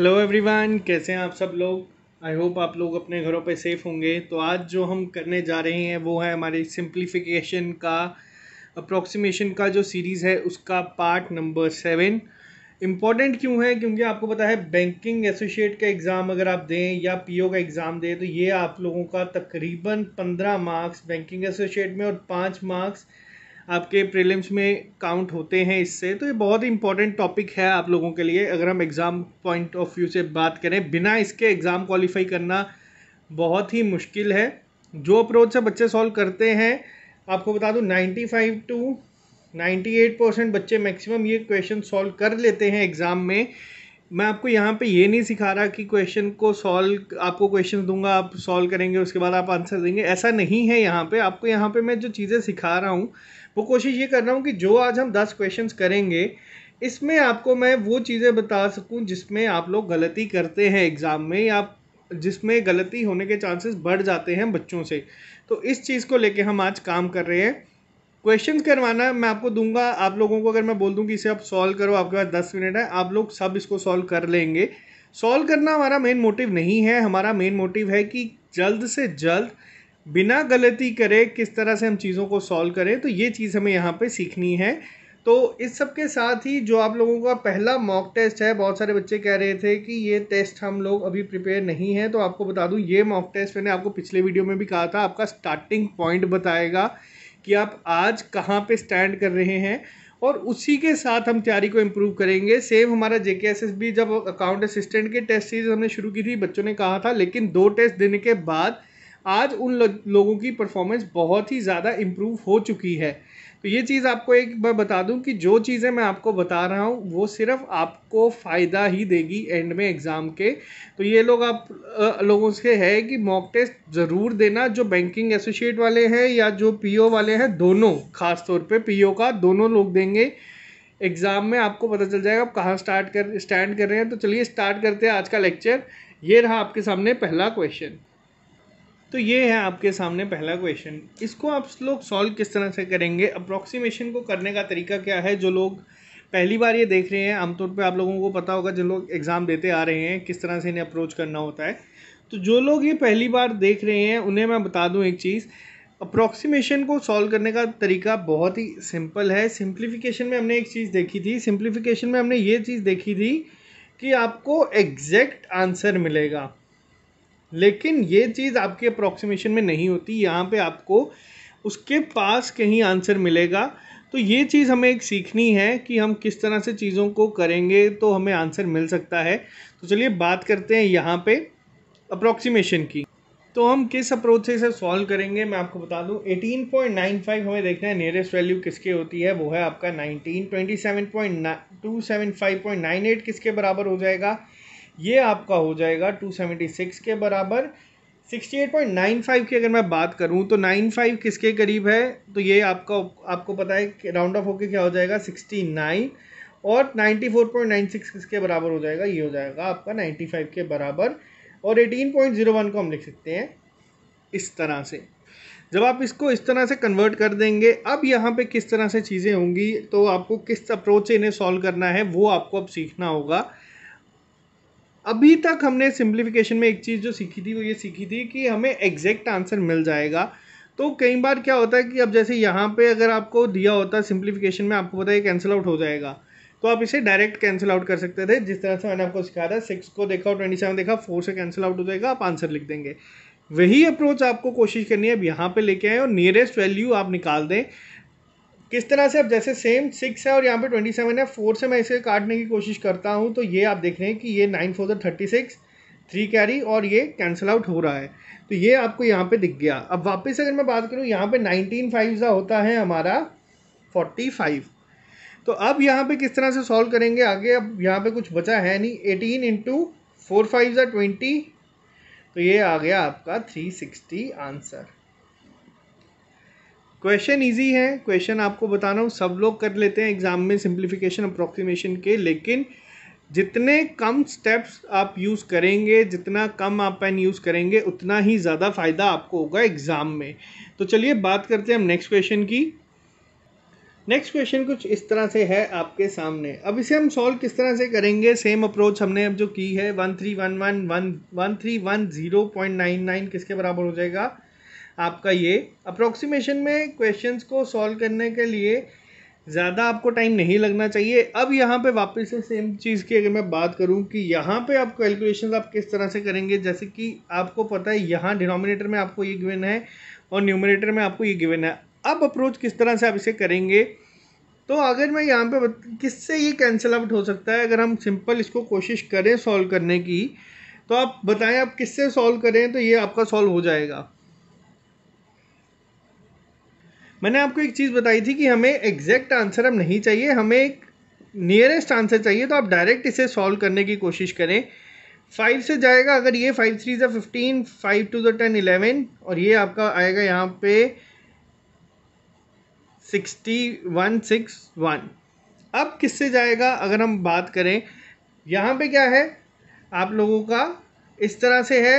hello everyone कैसे हैं आप सब लोग आई होप आप लोग अपने घरों पे सेफ़ होंगे तो आज जो हम करने जा रहे हैं वो है हमारी सिंप्लीफिकेशन का अप्रोक्सीमेशन का जो सीरीज़ है उसका पार्ट नंबर सेवन इम्पॉर्टेंट क्यों है क्योंकि आपको पता है बैंकिंग एसोसिएट का एग्ज़ाम अगर आप दें या पीओ का एग्ज़ाम दें तो ये आप लोगों का तकरीबन पंद्रह मार्क्स बैंकिंग एसोसिएट में और पाँच मार्क्स आपके प्रीलिम्स में काउंट होते हैं इससे तो ये बहुत ही इंपॉर्टेंट टॉपिक है आप लोगों के लिए अगर हम एग्ज़ाम पॉइंट ऑफ व्यू से बात करें बिना इसके एग्ज़ाम क्वालिफाई करना बहुत ही मुश्किल है जो अप्रोच से बच्चे सॉल्व करते हैं आपको बता दूँ ninety five to ninety eight percent बच्चे मैक्सिमम ये क्वेश्चन सॉल्व कर लेते हैं एग्ज़ाम में मैं आपको यहाँ पे ये नहीं सिखा रहा कि क्वेश्चन को सॉल्व आपको क्वेश्चन दूंगा आप सॉल्व करेंगे उसके बाद आप आंसर देंगे ऐसा नहीं है यहाँ पे आपको यहाँ पे मैं जो चीज़ें सिखा रहा हूँ वो कोशिश ये कर रहा हूँ कि जो आज हम दस क्वेश्चन करेंगे इसमें आपको मैं वो चीज़ें बता सकूँ जिसमें आप लोग गलती करते हैं एग्ज़ाम में या जिसमें गलती होने के चांसेस बढ़ जाते हैं बच्चों से तो इस चीज़ को लेके हम आज काम कर रहे हैं क्वेश्चन करवाना मैं आपको दूंगा आप लोगों को अगर मैं बोल दूं कि इसे आप सॉल्व करो आपके पास दस मिनट है आप लोग सब इसको सॉल्व कर लेंगे सॉल्व करना हमारा मेन मोटिव नहीं है हमारा मेन मोटिव है कि जल्द से जल्द बिना गलती करे किस तरह से हम चीज़ों को सॉल्व करें तो ये चीज़ हमें यहाँ पे सीखनी है तो इस सब के साथ ही जो आप लोगों का पहला मॉक टेस्ट है बहुत सारे बच्चे कह रहे थे कि ये टेस्ट हम लोग अभी प्रिपेयर नहीं है तो आपको बता दूँ ये मॉक टेस्ट मैंने आपको पिछले वीडियो में भी कहा था आपका स्टार्टिंग पॉइंट बताएगा कि आप आज कहाँ पर स्टैंड कर रहे हैं और उसी के साथ हम तैयारी को इम्प्रूव करेंगे सेम हमारा जे एस एस बी जब अकाउंट असिस्टेंट के टेस्ट सीरीज हमने शुरू की थी बच्चों ने कहा था लेकिन दो टेस्ट देने के बाद आज उन लोगों की परफॉर्मेंस बहुत ही ज़्यादा इम्प्रूव हो चुकी है तो ये चीज़ आपको एक बार बता दूं कि जो चीज़ें मैं आपको बता रहा हूँ वो सिर्फ आपको फ़ायदा ही देगी एंड में एग्ज़ाम के तो ये लोग आप आ, लोगों से है कि मॉक टेस्ट ज़रूर देना जो बैंकिंग एसोसिएट वाले हैं या जो पीओ वाले हैं दोनों खास तौर पे पीओ का दोनों लोग देंगे एग्ज़ाम में आपको पता चल जाएगा आप कहाँ स्टार्ट कर स्टैंड कर रहे हैं तो चलिए स्टार्ट करते हैं आज का लेक्चर ये रहा आपके सामने पहला क्वेश्चन तो ये है आपके सामने पहला क्वेश्चन इसको आप लोग सॉल्व किस तरह से करेंगे अप्रॉक्सीमेशन को करने का तरीका क्या है जो लोग पहली बार ये देख रहे हैं आमतौर पे आप लोगों को पता होगा जो लोग एग्ज़ाम देते आ रहे हैं किस तरह से इन्हें अप्रोच करना होता है तो जो लोग ये पहली बार देख रहे हैं उन्हें मैं बता दूँ एक चीज़ अप्रॉक्सीमेशन को सॉल्व करने का तरीका बहुत ही सिंपल है सिंप्लीफिकेशन में हमने एक चीज़ देखी थी सिंप्लीफिकेशन में हमने ये चीज़ देखी थी कि आपको एग्जैक्ट आंसर मिलेगा लेकिन ये चीज़ आपके अप्रोक्सीमेशन में नहीं होती यहाँ पे आपको उसके पास कहीं आंसर मिलेगा तो ये चीज़ हमें एक सीखनी है कि हम किस तरह से चीज़ों को करेंगे तो हमें आंसर मिल सकता है तो चलिए बात करते हैं यहाँ पे अप्रोक्सीमेशन की तो हम किस अप्रोच से इसे सॉल्व करेंगे मैं आपको बता दूं 18.95 हमें देखना है नियरेस्ट वैल्यू किसके होती है वो है आपका 19 27.275.98 किसके बराबर हो जाएगा ये आपका हो जाएगा 276 के बराबर 68.95 की अगर मैं बात करूं तो 95 किसके करीब है तो ये आपका आपको पता है राउंड ऑफ होके क्या हो जाएगा 69 और 94.96 किसके बराबर हो जाएगा ये हो जाएगा आपका 95 के बराबर और 18.01 को हम लिख सकते हैं इस तरह से जब आप इसको इस तरह से कन्वर्ट कर देंगे अब यहाँ पे किस तरह से चीज़ें होंगी तो आपको किस अप्रोच से इन्हें सॉल्व करना है वो आपको अब सीखना होगा अभी तक हमने सिंप्लीफिकेशन में एक चीज़ जो सीखी थी वो ये सीखी थी कि हमें एग्जैक्ट आंसर मिल जाएगा तो कई बार क्या होता है कि अब जैसे यहाँ पे अगर आपको दिया होता सिंप्लीफिकेशन में आपको पता है कैंसिल आउट हो जाएगा तो आप इसे डायरेक्ट कैंसिल आउट कर सकते थे जिस तरह से मैंने आपको सिखाया था सिक्स को देखा और ट्वेंटी सेवन देखा फोर से कैंसिल आउट हो जाएगा आप आंसर लिख देंगे वही अप्रोच आपको कोशिश करनी है अब यहाँ पे लेके आए और नियरेस्ट वैल्यू आप निकाल दें किस तरह से अब जैसे सेम सिक्स है और यहाँ पे ट्वेंटी सेवन है फोर से मैं इसे काटने की कोशिश करता हूँ तो ये आप देख रहे हैं कि ये nine four thirty six three carry और ये कैंसिल आउट हो रहा है तो ये आपको यहाँ पे दिख गया अब वापस अगर मैं बात करूँ यहाँ पे नाइनटीन फाइव सा होता है हमारा फोर्टी फाइव तो अब यहाँ पे किस तरह से सॉल्व करेंगे आगे अब यहाँ पे कुछ बचा है नहीं एटीन इंटू फोर फाइव ज़ा ट्वेंटी तो ये आ गया आपका three sixty answer question easy है क्वेश्चन आपको बता रहा हूँ सब लोग कर लेते हैं एग्ज़ाम में सिंप्लीफिकेशन अप्रोक्सीमेशन के लेकिन जितने कम स्टेप्स आप यूज़ करेंगे जितना कम आप पेन यूज़ करेंगे उतना ही ज़्यादा फ़ायदा आपको होगा एग्ज़ाम में तो चलिए बात करते हैं हम नेक्स्ट क्वेश्चन की नेक्स्ट क्वेश्चन कुछ इस तरह से है आपके सामने अब इसे हम सॉल्व किस तरह से करेंगे सेम अप्रोच हमने अब जो की है one three one one one one three one zero point nine nine किसके बराबर हो जाएगा आपका ये अप्रोक्सीमेशन में क्वेश्चंस को सॉल्व करने के लिए ज़्यादा आपको टाइम नहीं लगना चाहिए अब यहाँ पे वापस से सेम चीज़ की अगर मैं बात करूँ कि यहाँ पे आप कैलकुलेशन आप किस तरह से करेंगे जैसे कि आपको पता है यहाँ डिनोमिनेटर में आपको ये गिवन है और न्यूमिनेटर में आपको ये गिवन है अब अप्रोच किस तरह से आप इसे करेंगे तो अगर मैं यहाँ पे किससे ये कैंसिल आउट हो सकता है अगर हम सिंपल इसको कोशिश करें सॉल्व करने की तो आप बताएं आप किससे सॉल्व करें तो ये आपका सॉल्व हो जाएगा मैंने आपको एक चीज़ बताई थी कि हमें एग्जैक्ट आंसर अब नहीं चाहिए हमें एक नियरेस्ट आंसर चाहिए तो आप डायरेक्ट इसे सॉल्व करने की कोशिश करें फाइव से जाएगा अगर ये फाइव थ्री ज़ा फिफ्टीन फाइव टू ज़ा टेन इलेवन और ये आपका आएगा यहाँ पे सिक्सटी वन सिक्स वन अब किससे जाएगा अगर हम बात करें यहाँ पे क्या है आप लोगों का इस तरह से है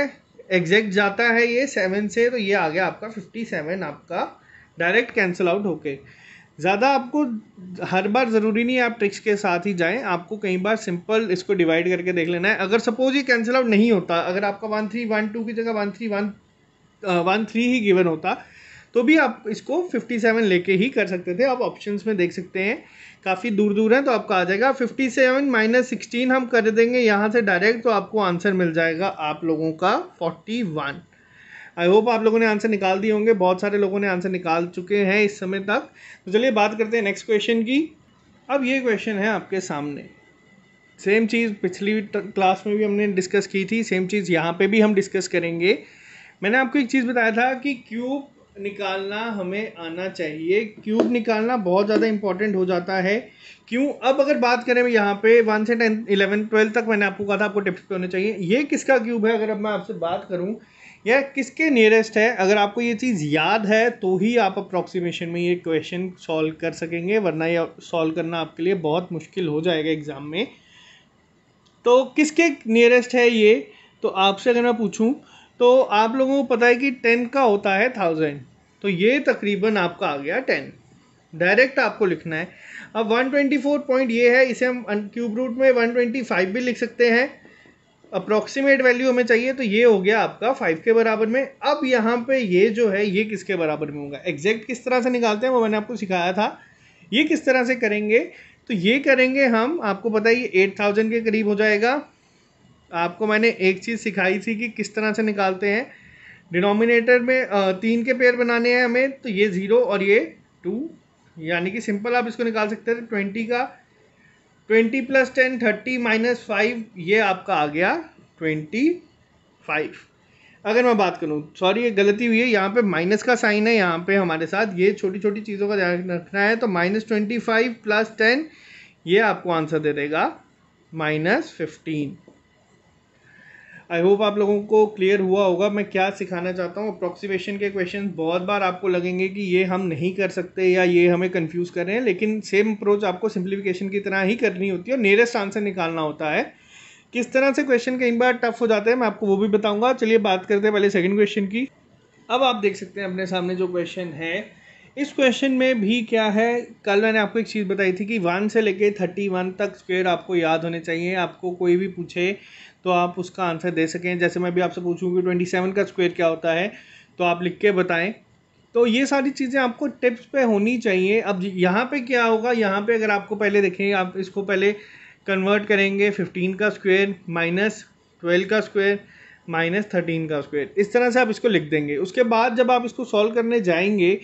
एग्जैक्ट जाता है ये सेवन से तो ये आ गया आपका फिफ्टी सेवन आपका डायरेक्ट कैंसिल आउट होके ज़्यादा आपको हर बार ज़रूरी नहीं है आप ट्रिक्स के साथ ही जाएं आपको कई बार सिंपल इसको डिवाइड करके देख लेना है अगर सपोज ये कैंसिल आउट नहीं होता अगर आपका वन थ्री वन टू की जगह one three one one three ही गिवन होता तो भी आप इसको फिफ्टी सेवन लेके ही कर सकते थे आप ऑप्शन में देख सकते हैं काफ़ी दूर दूर हैं तो आपका आ जाएगा फिफ्टी सेवन माइनस सिक्सटीन हम कर देंगे यहाँ से डायरेक्ट तो आपको आंसर मिल जाएगा आप लोगों का फोर्टी वन आई होप आप लोगों ने आंसर निकाल दिए होंगे बहुत सारे लोगों ने आंसर निकाल चुके हैं इस समय तक तो चलिए बात करते हैं नेक्स्ट क्वेश्चन की अब ये क्वेश्चन है आपके सामने सेम चीज़ पिछली क्लास में भी हमने डिस्कस की थी सेम चीज़ यहाँ पे भी हम डिस्कस करेंगे मैंने आपको एक चीज़ बताया था कि क्यूब निकालना हमें आना चाहिए क्यूब निकालना बहुत ज़्यादा इंपॉर्टेंट हो जाता है क्यों अब अगर बात करें यहाँ पे वन से टेन इलेवन ट्वेल्थ तक मैंने आपको कहा था आपको टिप्स पे होने चाहिए ये किसका क्यूब है अगर अब मैं आपसे बात करूँ यह किसके नियरेस्ट है अगर आपको ये चीज़ याद है तो ही आप अप्रॉक्सीमेशन में ये क्वेश्चन सॉल्व कर सकेंगे वरना ये सॉल्व करना आपके लिए बहुत मुश्किल हो जाएगा एग्ज़ाम में तो किसके नियरेस्ट है ये तो आपसे अगर मैं पूछूँ तो आप लोगों को पता है कि टेन का होता है थाउजेंड तो ये तकरीबन आपका आ गया टेन डायरेक्ट आपको लिखना है अब फ़ोर पॉइंट ये है इसे हम क्यूब रूट में फाइव भी लिख सकते हैं अप्रोक्सीमेट वैल्यू हमें चाहिए तो ये हो गया आपका फाइव के बराबर में अब यहाँ पे ये जो है ये किसके बराबर में होगा एग्जैक्ट किस तरह से निकालते हैं वो मैंने आपको सिखाया था ये किस तरह से करेंगे तो ये करेंगे हम आपको पता है ये एट थाउजेंड के करीब हो जाएगा आपको मैंने एक चीज़ सिखाई थी कि किस तरह से निकालते हैं डिनोमिनेटर में तीन के पेयर बनाने हैं हमें तो ये ज़ीरो और ये टू यानी कि सिंपल आप इसको निकाल सकते हैं ट्वेंटी तो का twenty plus ten thirty minus five ये आपका आ गया ट्वेंटी फाइव अगर मैं बात करूँ सॉरी ये गलती हुई है यहाँ पे माइनस का साइन है यहाँ पे हमारे साथ ये छोटी छोटी चीज़ों का ध्यान रखना है तो minus twenty five plus ten ये आपको आंसर दे देगा माइनस फिफ्टीन आई होप आप लोगों को क्लियर हुआ होगा मैं क्या सिखाना चाहता हूँ अप्रोक्सीमेशन के क्वेश्चन बहुत बार आपको लगेंगे कि ये हम नहीं कर सकते या ये हमें कन्फ्यूज़ कर रहे हैं लेकिन सेम अप्रोच आपको सिंप्लीफिकेशन की तरह ही करनी होती है और नियरेस्ट आंसर निकालना होता है किस तरह से क्वेश्चन कई बार टफ हो जाते हैं मैं आपको वो भी बताऊँगा चलिए बात करते हैं पहले सेकेंड क्वेश्चन की अब आप देख सकते हैं अपने सामने जो क्वेश्चन है इस क्वेश्चन में भी क्या है कल मैंने आपको एक चीज़ बताई थी कि वन से लेके थर्टी वन तक स्क्वेयर आपको याद होने चाहिए आपको कोई भी पूछे तो आप उसका आंसर दे सकें जैसे मैं भी आपसे पूछूँ कि ट्वेंटी सेवन का स्क्वेयर क्या होता है तो आप लिख के बताएं तो ये सारी चीज़ें आपको टिप्स पे होनी चाहिए अब यहाँ पे क्या होगा यहाँ पे अगर आपको पहले देखें आप इसको पहले कन्वर्ट करेंगे फिफ्टीन का स्क्वेयर माइनस ट्वेल्व का स्क्वेयर माइनस थर्टीन का स्क्वायर इस तरह से आप इसको लिख देंगे उसके बाद जब आप इसको सॉल्व करने जाएंगे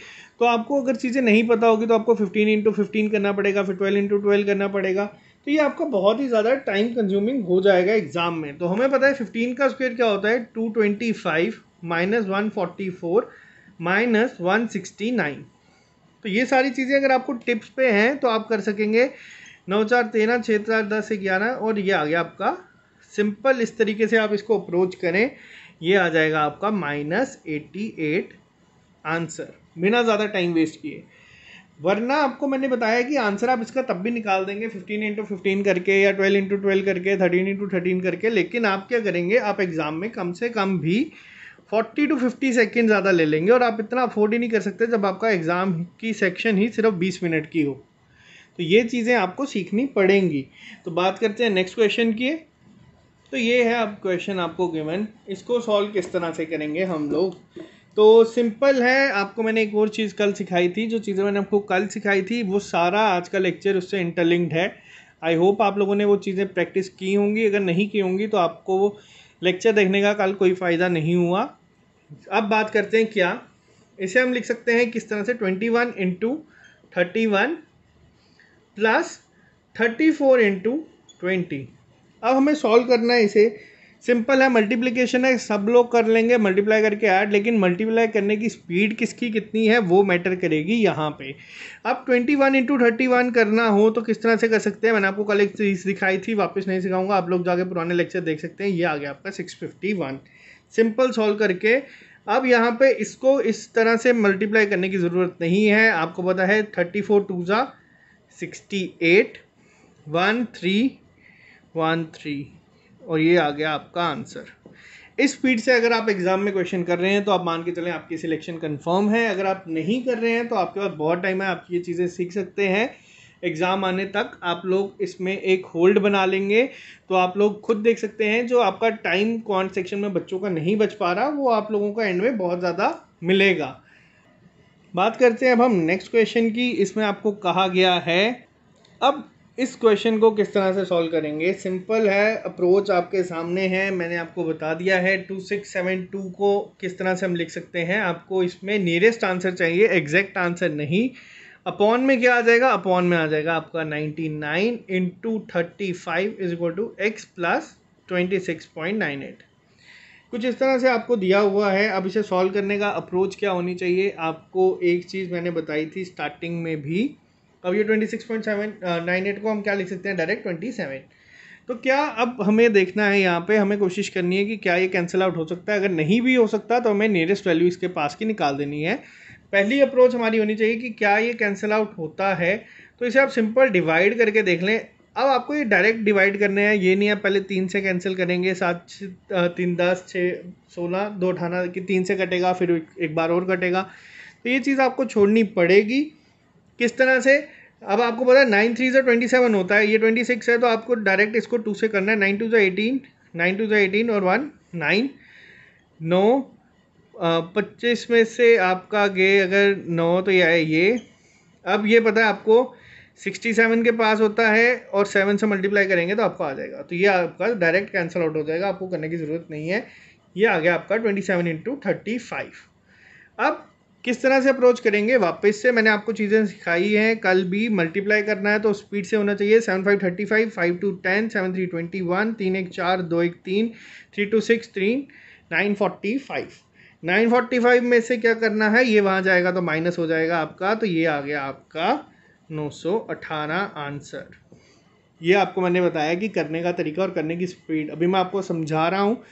तो आपको अगर चीज़ें नहीं पता होगी तो आपको फिफ्टीन इंटू फिफ्टीन करना पड़ेगा फिर ट्वेल्व इंटू ट्वेल्व करना पड़ेगा तो ये आपका बहुत ही ज़्यादा टाइम कंज्यूमिंग हो जाएगा एग्ज़ाम में तो हमें पता है फिफ्टीन का स्क्वायर क्या होता है two twenty five minus one forty four minus one sixty nine तो ये सारी चीज़ें अगर आपको टिप्स पे हैं तो आप कर सकेंगे नौ चार तेरह छः चार दस ग्यारह और ये आ गया आपका सिंपल इस तरीके से आप इसको अप्रोच करें ये आ जाएगा आपका माइनस एट्टी एट आंसर बिना ज़्यादा टाइम वेस्ट किए वरना आपको मैंने बताया कि आंसर आप इसका तब भी निकाल देंगे फिफ्टीन इंटू फिफ्टीन करके या ट्वेल्व इंटू ट्वेल्व करके थर्टीन इंटू थर्टीन करके लेकिन आप क्या करेंगे आप एग्ज़ाम में कम से कम भी फोर्टी टू फिफ्टी सेकेंड ज़्यादा ले लेंगे और आप इतना अफोर्ड ही नहीं कर सकते जब आपका एग्ज़ाम की सेक्शन ही सिर्फ बीस मिनट की हो तो ये चीज़ें आपको सीखनी पड़ेंगी तो बात करते हैं नेक्स्ट क्वेश्चन की तो ये है अब क्वेश्चन आपको गिवन इसको सॉल्व किस तरह से करेंगे हम लोग तो सिंपल है आपको मैंने एक और चीज़ कल सिखाई थी जो चीज़ें मैंने आपको कल सिखाई थी वो सारा आज का लेक्चर उससे इंटरलिंक्ड है आई होप आप लोगों ने वो चीज़ें प्रैक्टिस की होंगी अगर नहीं की होंगी तो आपको वो लेक्चर देखने का कल कोई फ़ायदा नहीं हुआ अब बात करते हैं क्या इसे हम लिख सकते हैं किस तरह से twenty one into thirty one plus thirty four into twenty अब हमें सॉल्व करना है इसे सिंपल है मल्टीप्लिकेशन है सब लोग कर लेंगे मल्टीप्लाई करके ऐड लेकिन मल्टीप्लाई करने की स्पीड किसकी कितनी है वो मैटर करेगी यहाँ पे अब 21 वन इंटू थर्टी वन करना हो तो किस तरह से कर सकते हैं मैंने आपको कल एक चीज़ दिखाई थी वापस नहीं सिखाऊंगा आप लोग जाके पुराने लेक्चर देख सकते हैं ये आ गया आपका six fifty one simple solve करके अब यहाँ पर इसको इस तरह से मल्टीप्लाई करने की ज़रूरत नहीं है आपको पता है थर्टी फोर टू ज़ा sixty eight one three one three और ये आ गया आपका आंसर इस स्पीड से अगर आप एग्ज़ाम में क्वेश्चन कर रहे हैं तो आप मान के चलें आपकी सिलेक्शन कंफर्म है अगर आप नहीं कर रहे हैं तो आपके पास बहुत टाइम है आप ये चीज़ें सीख सकते हैं एग्ज़ाम आने तक आप लोग इसमें एक होल्ड बना लेंगे तो आप लोग खुद देख सकते हैं जो आपका टाइम कौन सेक्शन में बच्चों का नहीं बच पा रहा वो आप लोगों का एंड में बहुत ज़्यादा मिलेगा बात करते हैं अब हम नेक्स्ट क्वेश्चन की इसमें आपको कहा गया है अब इस क्वेश्चन को किस तरह से सॉल्व करेंगे सिंपल है अप्रोच आपके सामने है मैंने आपको बता दिया है टू सिक्स सेवन टू को किस तरह से हम लिख सकते हैं आपको इसमें नियरेस्ट आंसर चाहिए एग्जैक्ट आंसर नहीं अपॉन में क्या आ जाएगा अपॉन में आ जाएगा आपका ninety nine into thirty five is equal to x plus twenty six point nine eight कुछ इस तरह से आपको दिया हुआ है अब इसे सॉल्व करने का अप्रोच क्या होनी चाहिए आपको एक चीज़ मैंने बताई थी स्टार्टिंग में भी अब ये twenty six point seven nine eight को हम क्या लिख सकते हैं डायरेक्ट ट्वेंटी सेवन तो क्या अब हमें देखना है यहाँ पे हमें कोशिश करनी है कि क्या ये कैंसिल आउट हो सकता है अगर नहीं भी हो सकता तो हमें नियरेस्ट वैल्यू इसके पास की निकाल देनी है पहली अप्रोच हमारी होनी चाहिए कि क्या ये कैंसिल आउट होता है तो इसे आप सिंपल डिवाइड करके देख लें अब आपको ये डायरेक्ट डिवाइड करने हैं ये नहीं है पहले तीन से कैंसिल करेंगे सात तीन दस छः सोलह दो अठाना कि तीन से कटेगा फिर एक बार और कटेगा तो ये चीज़ आपको छोड़नी पड़ेगी किस तरह से अब आपको पता है नाइन थ्री जो ट्वेंटी सेवन होता है ये ट्वेंटी सिक्स है तो आपको डायरेक्ट इसको टू से करना है नाइन टू जो एटीन नाइन टू जो एटीन और वन नाइन नौ पच्चीस में से आपका गे अगर नौ तो ये आए ये अब ये पता है आपको सिक्सटी सेवन के पास होता है और सेवन से मल्टीप्लाई करेंगे तो आपका आ जाएगा तो ये आपका डायरेक्ट कैंसिल आउट हो जाएगा आपको करने की ज़रूरत नहीं है ये आ गया आपका twenty seven into thirty five अब किस तरह से अप्रोच करेंगे वापस से मैंने आपको चीज़ें सिखाई हैं कल भी मल्टीप्लाई करना है तो स्पीड से होना चाहिए seven five thirty five five two ten seven three twenty one तीन एक चार दो एक तीन three two six three nine forty five nine forty five में से क्या करना है ये वहाँ जाएगा तो माइनस हो जाएगा आपका तो ये आ गया आपका नौ सौ अठारह आंसर ये आपको मैंने बताया कि करने का तरीका और करने की स्पीड अभी मैं आपको समझा रहा हूँ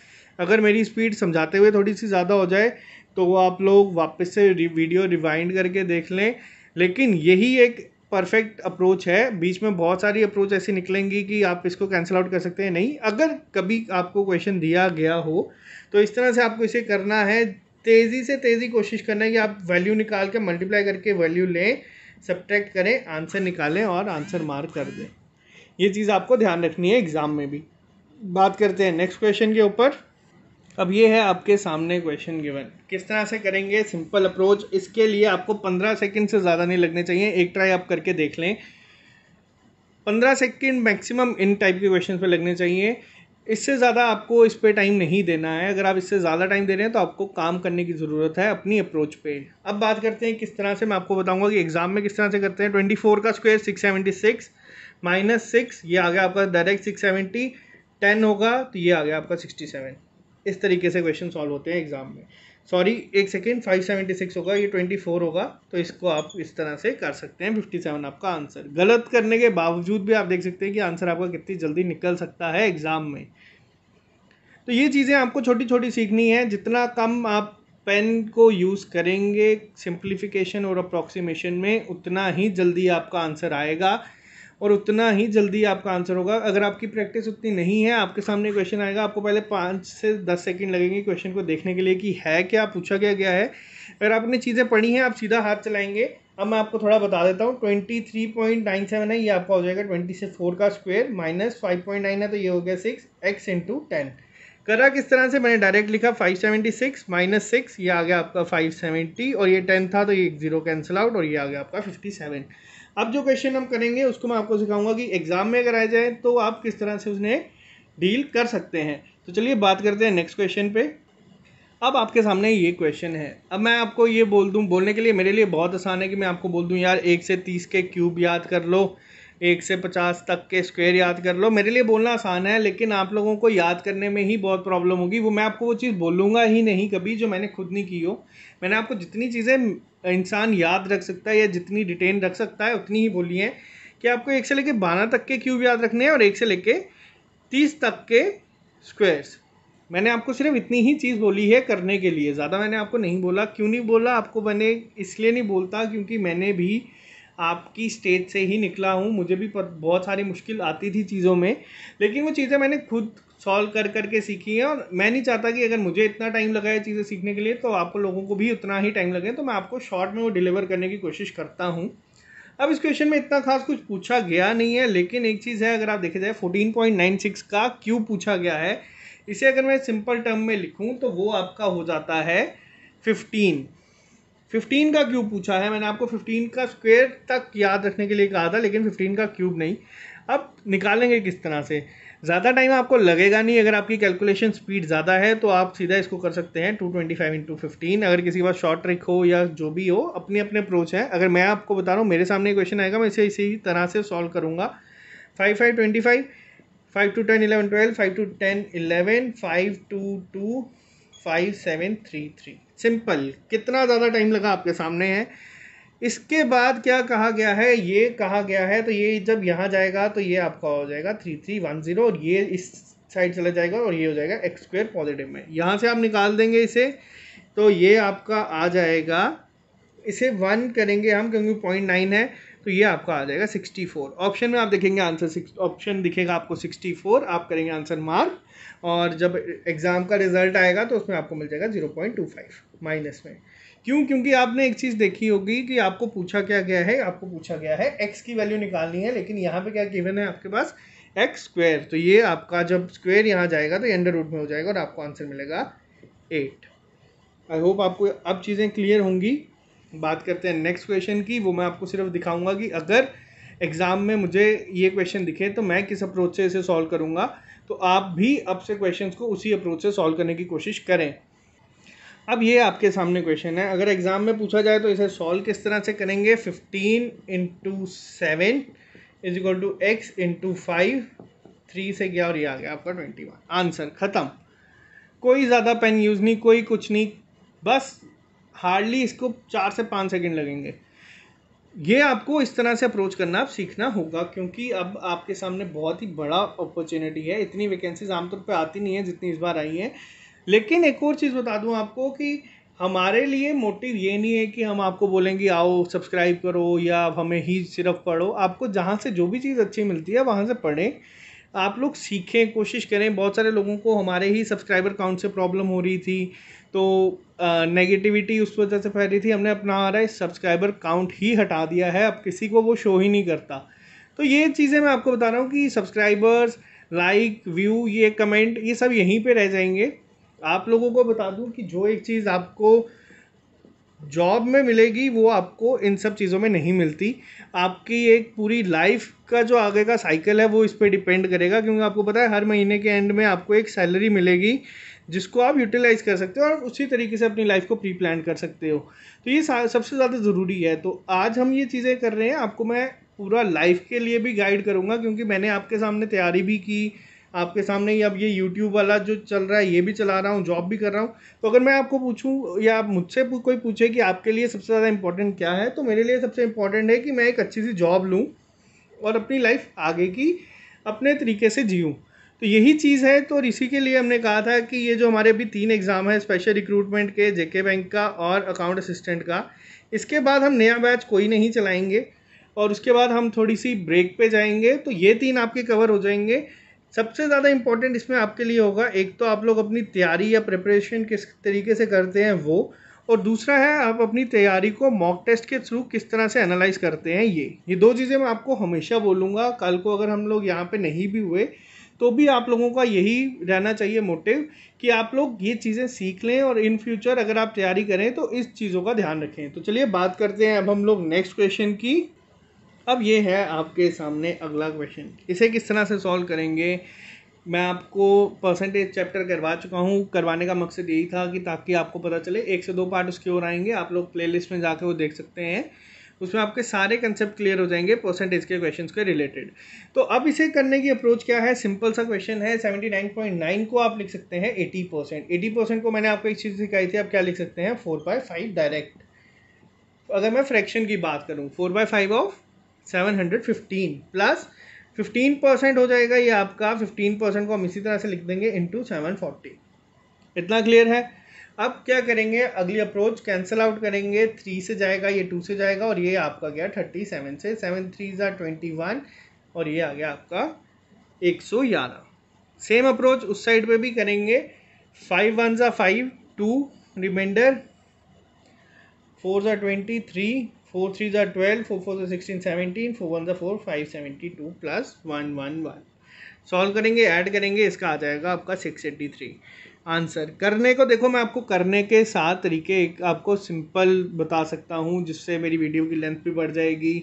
अगर मेरी स्पीड समझाते हुए थोड़ी सी ज़्यादा हो जाए तो वो आप लोग वापस से वीडियो रिवाइंड करके देख लें लेकिन यही एक परफेक्ट अप्रोच है बीच में बहुत सारी अप्रोच ऐसी निकलेंगी कि आप इसको कैंसिल आउट कर सकते हैं नहीं अगर कभी आपको क्वेश्चन दिया गया हो तो इस तरह से आपको इसे करना है तेज़ी से तेज़ी कोशिश करना है कि आप वैल्यू निकाल के मल्टीप्लाई करके वैल्यू लें सब्ट्रैक्ट करें आंसर निकालें और आंसर मार्क कर दें ये चीज़ आपको ध्यान रखनी है एग्ज़ाम में भी बात करते हैं नेक्स्ट क्वेश्चन के ऊपर अब ये है आपके सामने क्वेश्चन गिवन किस तरह से करेंगे सिंपल अप्रोच इसके लिए आपको पंद्रह सेकेंड से ज़्यादा नहीं लगने चाहिए एक ट्राई आप करके देख लें पंद्रह सेकेंड मैक्सिमम इन टाइप के क्वेश्चन पे लगने चाहिए इससे ज़्यादा आपको इस पर टाइम नहीं देना है अगर आप इससे ज़्यादा टाइम दे रहे हैं तो आपको काम करने की ज़रूरत है अपनी अप्रोच पे अब बात करते हैं किस तरह से मैं आपको बताऊंगा कि एग्ज़ाम में किस तरह से करते हैं ट्वेंटी फोर का square six seventy six minus six ये आ गया आपका डायरेक्ट सिक्स सेवेंटी टेन होगा तो ये आ गया आपका सिक्सटी सेवन इस तरीके से क्वेश्चन सॉल्व होते हैं एग्जाम में सॉरी एक सेकेंड फाइव सेवेंटी सिक्स होगा ये ट्वेंटी फोर होगा तो इसको आप इस तरह से कर सकते हैं फिफ्टी सेवन आपका आंसर गलत करने के बावजूद भी आप देख सकते हैं कि आंसर आपका कितनी जल्दी निकल सकता है एग्ज़ाम में तो ये चीज़ें आपको छोटी छोटी सीखनी है जितना कम आप पेन को यूज़ करेंगे सिंप्लीफिकेशन और अप्रॉक्सीमेशन में उतना ही जल्दी आपका आंसर आएगा और उतना ही जल्दी आपका आंसर होगा अगर आपकी प्रैक्टिस उतनी नहीं है आपके सामने क्वेश्चन आएगा आपको पहले पाँच से दस सेकेंड लगेंगे क्वेश्चन को देखने के लिए कि है क्या पूछा क्या गया है अगर आपने चीज़ें पढ़ी हैं आप सीधा हाथ चलाएंगे अब मैं आपको थोड़ा बता देता हूँ twenty three point nine seven है ये आपका हो जाएगा ट्वेंटी से फोर का square minus five point nine है तो ये हो गया सिक्स एक्स इंटू टेन करा किस तरह से मैंने डायरेक्ट लिखा five seventy six minus six ये आ गया आपका फाइव सेवेंटी और ये टेन था तो ये जीरो कैंसिल आउट और ये आ गया आपका फिफ्टी सेवन अब जो क्वेश्चन हम करेंगे उसको मैं आपको सिखाऊंगा कि एग्ज़ाम में अगर आ जाए तो आप किस तरह से उसने डील कर सकते हैं तो चलिए बात करते हैं नेक्स्ट क्वेश्चन पे अब आपके सामने ये क्वेश्चन है अब मैं आपको ये बोल दूँ बोलने के लिए मेरे लिए बहुत आसान है कि मैं आपको बोल दूँ यार एक से तीस के क्यूब याद कर लो एक से पचास तक के स्क्वायर याद कर लो मेरे लिए बोलना आसान है लेकिन आप लोगों को याद करने में ही बहुत प्रॉब्लम होगी वो मैं आपको वो चीज़ बोलूँगा ही नहीं कभी जो मैंने खुद नहीं की हो मैंने आपको जितनी चीज़ें इंसान याद रख सकता है या जितनी डिटेन रख सकता है उतनी ही बोली हैं कि आपको एक से लेके बारह तक के क्यूब याद रखने हैं और एक से लेके तीस तक के स्क्वेयर्स मैंने आपको सिर्फ इतनी ही चीज़ बोली है करने के लिए ज़्यादा मैंने आपको नहीं बोला क्यों नहीं बोला आपको मैंने इसलिए नहीं बोलता क्योंकि मैंने भी आपकी स्टेज से ही निकला हूँ मुझे भी बहुत सारी मुश्किल आती थी चीज़ों में लेकिन वो चीज़ें मैंने खुद सॉल्व कर करके सीखी हैं और मैं नहीं चाहता कि अगर मुझे इतना टाइम लगा है चीज़ें सीखने के लिए तो आपको लोगों को भी उतना ही टाइम लगे तो मैं आपको शॉर्ट में वो डिलीवर करने की कोशिश करता हूँ अब इस क्वेश्चन में इतना खास कुछ पूछा गया नहीं है लेकिन एक चीज़ है अगर आप देखे जाए फोर्टीन पॉइंट नाइन सिक्स का क्यों पूछा गया है इसे अगर मैं सिंपल टर्म में लिखूँ तो वो आपका हो जाता है फिफ्टीन फिफ्टीन का क्यूब पूछा है मैंने आपको फिफ्टीन का स्क्वेयर तक याद रखने के लिए कहा था लेकिन फिफ्टीन का क्यूब नहीं अब निकालेंगे किस तरह से ज़्यादा टाइम आपको लगेगा नहीं अगर आपकी कैलकुलेशन स्पीड ज़्यादा है तो आप सीधा इसको कर सकते हैं two twenty five into fifteen अगर किसी के पास शॉर्ट ट्रिक हो या जो भी हो अपने अपने अप्रोच है अगर मैं आपको बता रहा हूँ मेरे सामने क्वेश्चन आएगा मैं इसे इसी तरह से सॉल्व करूँगा five five twenty five five two ten eleven twelve five two ten eleven five two two five seven three three simple कितना ज़्यादा टाइम लगा आपके सामने है इसके बाद क्या कहा गया है ये कहा गया है तो ये जब यहाँ जाएगा तो ये आपका हो जाएगा थ्री थ्री वन ज़ीरो और ये इस साइड चला जाएगा और ये हो जाएगा एक्स स्क्वेयर पॉजिटिव में यहाँ से आप निकाल देंगे इसे तो ये आपका आ जाएगा इसे वन करेंगे हम क्योंकि पॉइंट नाइन है तो ये आपका आ जाएगा सिक्सटी फोर ऑप्शन में आप देखेंगे आंसर ऑप्शन दिखेगा आपको सिक्सटी फोर आप करेंगे आंसर मार्क और जब एग्ज़ाम का रिजल्ट आएगा तो उसमें आपको मिल जाएगा zero point two five minus में क्यों क्योंकि आपने एक चीज़ देखी होगी कि आपको पूछा क्या गया है आपको पूछा गया है एक्स की वैल्यू निकालनी है लेकिन यहाँ पर क्या गिवन है आपके पास एक्स स्क्वेयर तो ये आपका जब स्क्वेयर यहाँ जाएगा तो ये अंडर रूट में हो जाएगा और आपको आंसर मिलेगा एट आई होप आपको अब चीज़ें क्लियर होंगी बात करते हैं नेक्स्ट क्वेश्चन की वो मैं आपको सिर्फ दिखाऊंगा कि अगर एग्ज़ाम में मुझे ये क्वेश्चन दिखे तो मैं किस अप्रोच से इसे सॉल्व करूँगा तो आप भी अब से क्वेश्चन को उसी अप्रोच से सॉल्व करने की कोशिश करें अब ये आपके सामने क्वेश्चन है अगर एग्ज़ाम में पूछा जाए तो इसे सॉल्व किस तरह से करेंगे fifteen into seven is equal to x into five three से गया और ये आ गया आपका ट्वेंटी वन आंसर ख़त्म कोई ज़्यादा पेन यूज़ नहीं कोई कुछ नहीं बस हार्डली इसको चार से पाँच सेकेंड लगेंगे ये आपको इस तरह से अप्रोच करना आप सीखना होगा क्योंकि अब आपके सामने बहुत ही बड़ा अपॉर्चुनिटी है इतनी वैकेंसीज आमतौर पर आती नहीं है जितनी इस बार आई हैं लेकिन एक और चीज़ बता दूँ आपको कि हमारे लिए मोटिव ये नहीं है कि हम आपको बोलेंगे आओ सब्सक्राइब करो या हमें ही सिर्फ पढ़ो आपको जहाँ से जो भी चीज़ अच्छी मिलती है वहाँ से पढ़ें आप लोग सीखें कोशिश करें बहुत सारे लोगों को हमारे ही सब्सक्राइबर काउंट से प्रॉब्लम हो रही थी तो नेगेटिविटी उस वजह से फैली थी हमने अपना आ रहा है सब्सक्राइबर काउंट ही हटा दिया है अब किसी को वो शो ही नहीं करता तो ये चीज़ें मैं आपको बता रहा हूँ कि सब्सक्राइबर्स लाइक व्यू ये कमेंट ये सब यहीं पे रह जाएंगे आप लोगों को बता दूँ कि जो एक चीज़ आपको जॉब में मिलेगी वो आपको इन सब चीज़ों में नहीं मिलती आपकी एक पूरी लाइफ का जो आगे का साइकिल है वो इस पर डिपेंड करेगा क्योंकि आपको पता है हर महीने के एंड में आपको एक सैलरी मिलेगी जिसको आप यूटिलाइज़ कर सकते हो और उसी तरीके से अपनी लाइफ को प्री प्लान कर सकते हो तो ये सबसे ज़्यादा ज़रूरी है तो आज हम ये चीज़ें कर रहे हैं आपको मैं पूरा लाइफ के लिए भी गाइड करूँगा क्योंकि मैंने आपके सामने तैयारी भी की आपके सामने ही अब ये यूट्यूब वाला जो चल रहा है ये भी चला रहा हूँ जॉब भी कर रहा हूँ तो अगर मैं आपको पूछूँ या आप मुझसे कोई पूछे कि आपके लिए सबसे ज़्यादा इंपॉर्टेंट क्या है तो मेरे लिए सबसे इम्पॉर्टेंट है कि मैं एक अच्छी सी जॉब लूँ और अपनी लाइफ आगे की अपने तरीके से जीऊँ तो यही चीज़ है तो इसी के लिए हमने कहा था कि ये जो हमारे अभी तीन एग्ज़ाम है स्पेशल रिक्रूटमेंट के जेके बैंक का और अकाउंट असिस्टेंट का इसके बाद हम नया बैच कोई नहीं चलाएंगे और उसके बाद हम थोड़ी सी ब्रेक पे जाएंगे तो ये तीन आपके कवर हो जाएंगे सबसे ज़्यादा इम्पॉर्टेंट इसमें आपके लिए होगा एक तो आप लोग अपनी तैयारी या प्रिपरेशन किस तरीके से करते हैं वो और दूसरा है आप अपनी तैयारी को मॉक टेस्ट के थ्रू किस तरह से एनालाइज करते हैं ये ये दो चीज़ें मैं आपको हमेशा बोलूँगा कल को अगर हम लोग यहाँ पे नहीं भी हुए तो भी आप लोगों का यही रहना चाहिए मोटिव कि आप लोग ये चीज़ें सीख लें और इन फ्यूचर अगर आप तैयारी करें तो इस चीज़ों का ध्यान रखें तो चलिए बात करते हैं अब हम लोग नेक्स्ट क्वेश्चन की अब ये है आपके सामने अगला क्वेश्चन इसे किस तरह से सॉल्व करेंगे मैं आपको परसेंटेज चैप्टर करवा चुका हूँ करवाने का मकसद यही था कि ताकि आपको पता चले एक से दो पार्ट उसके और आएंगे आप लोग प्लेलिस्ट में जाके वो देख सकते हैं उसमें आपके सारे कंसेप्ट क्लियर हो जाएंगे परसेंटेज के क्वेश्चंस के रिलेटेड तो अब इसे करने की अप्रोच क्या है सिंपल सा क्वेश्चन है 79.9 को आप लिख सकते हैं 80 परसेंट एटी परसेंट को मैंने आपको एक चीज़ सिखाई थी आप क्या लिख सकते हैं फोर बाय फाइव डायरेक्ट अगर मैं फ्रैक्शन की बात करूँ four by five of seven hundred fifteen plus fifteen percent हो जाएगा ये आपका फिफ्टीन परसेंट को हम इसी तरह से लिख देंगे इंटू सेवन फोर्टी इतना क्लियर है अब क्या करेंगे अगली अप्रोच कैंसिल आउट करेंगे थ्री से जाएगा ये टू से जाएगा और ये आपका गया थर्टी सेवन से सेवन थ्री ज़ा ट्वेंटी वन और ये आ गया आपका एक सौ ग्यारह सेम अप्रोच उस साइड पे भी करेंगे फाइव वन ज़ा फाइव टू रिमाइंडर फोर ज़ा ट्वेंटी थ्री फोर थ्री ज़ा ट्वेल्व फोर फोर ज़ा सिक्सटीन सेवनटीन फोर वन ज़ा four five seventy two plus one one one solve करेंगे ऐड करेंगे इसका आ जाएगा आपका सिक्स एट्टी थ्री आंसर करने को देखो मैं आपको करने के साथ तरीके एक आपको सिंपल बता सकता हूँ जिससे मेरी वीडियो की लेंथ भी बढ़ जाएगी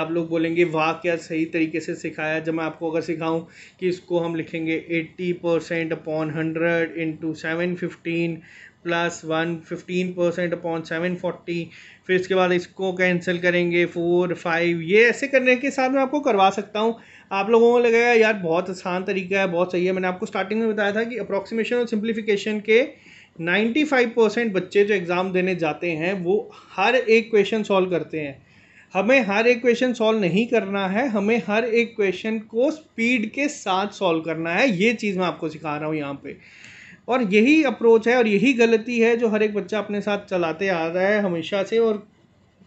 आप लोग बोलेंगे वाह क्या सही तरीके से सिखाया जब मैं आपको अगर सिखाऊं कि इसको हम लिखेंगे eighty percent upon hundred into seven fifteen plus one fifteen percent upon seven forty फिर इसके बाद इसको कैंसिल करेंगे फोर फाइव ये ऐसे करने के साथ मैं आपको करवा सकता हूँ आप लोगों को लगेगा यार बहुत आसान तरीका है बहुत सही है मैंने आपको स्टार्टिंग में बताया था कि अप्रॉक्सीमेशन और सिंप्लीफिकेशन के 95 परसेंट बच्चे जो एग्ज़ाम देने जाते हैं वो हर एक क्वेश्चन सॉल्व करते हैं हमें हर एक क्वेश्चन सॉल्व नहीं करना है हमें हर एक क्वेश्चन को स्पीड के साथ सॉल्व करना है ये चीज़ मैं आपको सिखा रहा हूँ यहाँ पर और यही अप्रोच है और यही गलती है जो हर एक बच्चा अपने साथ चलाते आ रहा है हमेशा से और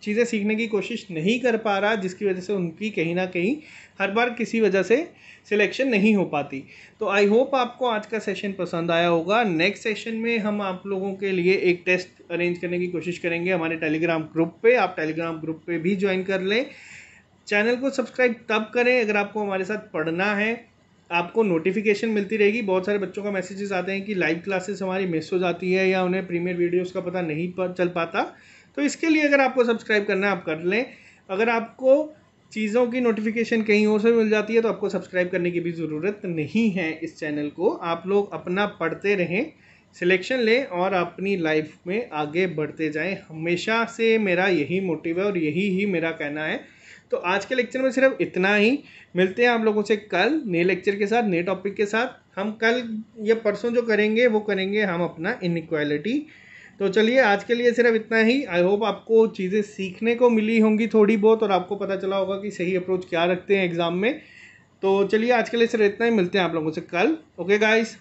चीज़ें सीखने की कोशिश नहीं कर पा रहा जिसकी वजह से उनकी कहीं ना कहीं हर बार किसी वजह से सिलेक्शन नहीं हो पाती तो आई होप आपको आज का सेशन पसंद आया होगा नेक्स्ट सेशन में हम आप लोगों के लिए एक टेस्ट अरेंज करने की कोशिश करेंगे हमारे टेलीग्राम ग्रुप पे आप टेलीग्राम ग्रुप पे भी ज्वाइन कर लें चैनल को सब्सक्राइब तब करें अगर आपको हमारे साथ पढ़ना है आपको नोटिफिकेशन मिलती रहेगी बहुत सारे बच्चों का मैसेजेस आते हैं कि लाइव क्लासेस हमारी मिस हो जाती है या उन्हें प्रीमियर वीडियोस का पता नहीं चल पाता तो इसके लिए अगर आपको सब्सक्राइब करना है आप कर लें अगर आपको चीज़ों की नोटिफिकेशन कहीं और से मिल जाती है तो आपको सब्सक्राइब करने की भी ज़रूरत नहीं है इस चैनल को आप लोग अपना पढ़ते रहें सिलेक्शन लें और अपनी लाइफ में आगे बढ़ते जाएं हमेशा से मेरा यही मोटिव है और यही ही मेरा कहना है तो आज के लेक्चर में सिर्फ इतना ही मिलते हैं आप लोगों से कल नए लेक्चर के साथ नए टॉपिक के साथ हम कल या परसों जो करेंगे वो करेंगे हम अपना इनक्वालिटी तो चलिए आज के लिए सिर्फ इतना ही आई होप आपको चीज़ें सीखने को मिली होंगी थोड़ी बहुत और आपको पता चला होगा कि सही अप्रोच क्या रखते हैं एग्ज़ाम में तो चलिए आज के लिए सिर्फ इतना ही मिलते हैं आप लोगों से कल ओके गाइस